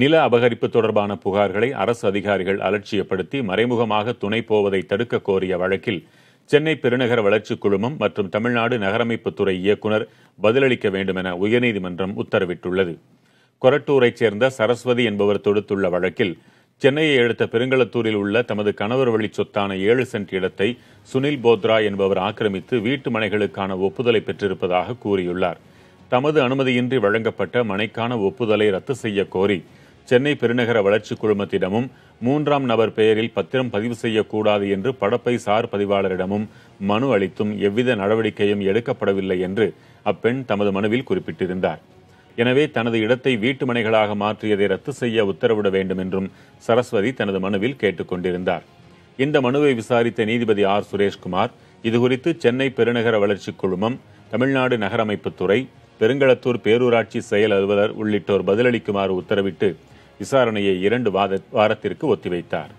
நில அபகரிப்பு தொடர்பான புகார்களை அரசு அதிகாரிகள் அலட்சியப்படுத்தி மறைமுகமாக துணை போவதை தடுக்க கோரிய வழக்கில் சென்னை பெருநகர வளர்ச்சிக் குழுமம் மற்றும் தமிழ்நாடு நகரமைப்புத்துறை இயக்குநர் பதிலளிக்க வேண்டுமென உயர்நீதிமன்றம் உத்தரவிட்டுள்ளது கொரட்டூரைச் சேர்ந்த சரஸ்வதி என்பவர் தொடுத்துள்ள வழக்கில் சென்னையை அடுத்த பெருங்களத்தூரில் உள்ள தமது கணவர் வழி சொத்தான ஏழு சென்ட் இடத்தை சுனில் போத்ரா என்பவர் ஆக்கிரமித்து வீட்டு மனைகளுக்கான ஒப்புதலை பெற்றிருப்பதாக கூறியுள்ளார் தமது அனுமதியின்றி வழங்கப்பட்ட மனைக்கான ஒப்புதலை ரத்து செய்ய கோரி சென்னை பெருநகர வளர்ச்சி குழுமத்திடமும் மூன்றாம் நபர் பெயரில் பத்திரம் பதிவு செய்யக்கூடாது என்று படப்பை சார் பதிவாளரிடமும் மனு அளித்தும் எவ்வித நடவடிக்கையும் எடுக்கப்படவில்லை என்று அப்பெண் தமது மனுவில் குறிப்பிட்டிருந்தார் எனவே தனது இடத்தை வீட்டுமனைகளாக மாற்றியதை ரத்து செய்ய உத்தரவிட வேண்டும் என்றும் சரஸ்வதி தனது மனுவில் கேட்டுக்கொண்டிருந்தார் இந்த மனுவை விசாரித்த நீதிபதி ஆர் சுரேஷ்குமார் இதுகுறித்து சென்னை பெருநகர வளர்ச்சிக் குழுமம் தமிழ்நாடு நகரமைப்புத்துறை பெருங்களத்தூர் பேரூராட்சி செயல் அலுவலர் உள்ளிட்டோர் பதிலளிக்குமாறு உத்தரவிட்டு விசாரணையை இரண்டு வாரத்திற்கு ஒத்திவைத்தார்